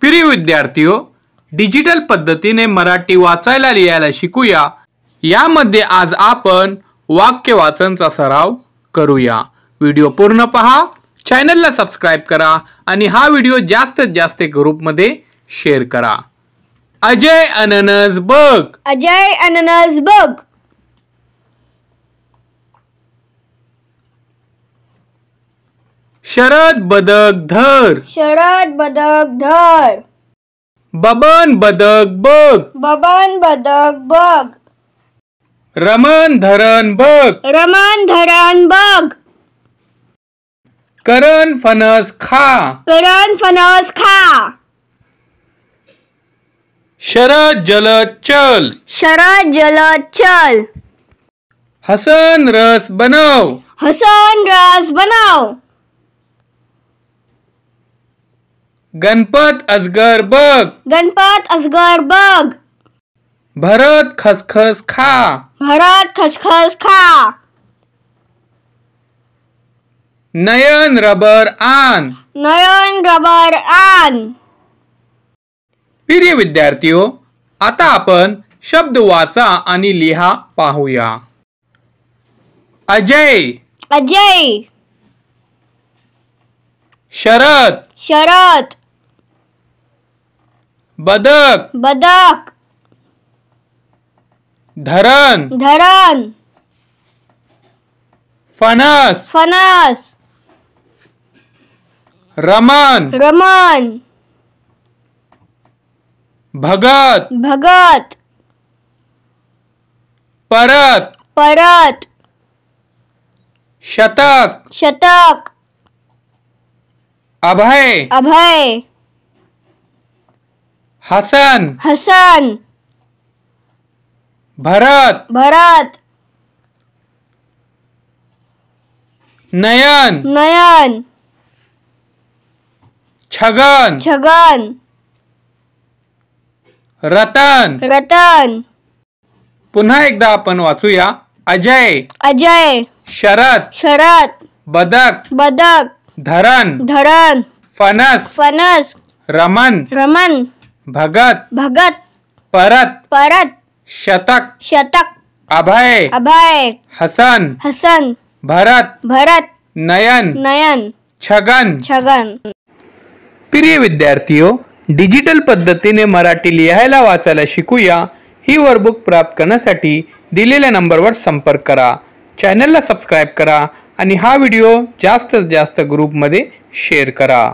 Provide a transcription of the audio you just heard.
प्रिय विद्यार्थी डिजिटल पद्धतीने मराठी वाचायला लिहायला शिकूया यामध्ये आज आपण वाक्य वाचनचा सराव करूया व्हिडिओ पूर्ण पहा चॅनलला सबस्क्राईब करा आणि हा व्हिडिओ जास्तीत जास्त ग्रुपमध्ये शेअर करा अजय अननस बघ अजय अननस बघ शरद बदक धर शरद बदक धर बबन बदक बग बबन बदक बग रमन धरन बग रमन धरन बग करण फनस खा करण फनस खा शरद जलद चल शरद जलद चल हसन रस बनाओ हसन रस बनाओ गणपत अजगर बघ गणपत अजगर बघ भरत खसखस खा भरत खसखस खा नयन रबर आन नयन रबर आन प्रिय विद्यार्थीओ आता आपण शब्द वाचा आणि लिहा पाहूया अजय अजय शरद शरद बदक बदक धरन धरन फनस फनस रमन रमन भगत भगत परत परत शतक शतक अभय अभय हसन हसन भरत भरत नयन नयन छगन छगन रतन रतन पुन्हा एकदा आपण वाचूया अजय अजय शरद शरद बदक बदक धरण धरण फनस फनस रमन रमन भगत भगत परत परत शतक शतक अभय अभय हसन हसन भरत भरत नयन नयन छगन छगन प्रिय विद्यार्थियों डिजिटल पद्धतीने मराठी लिहायला वाचायला शिकूया ही वर्कबुक प्राप्त करण्यासाठी दिलेल्या नंबरवर संपर्क करा चॅनलला सबस्क्राईब करा आणि हा व्हिडिओ जास्तीत जास्त ग्रुपमध्ये शेअर करा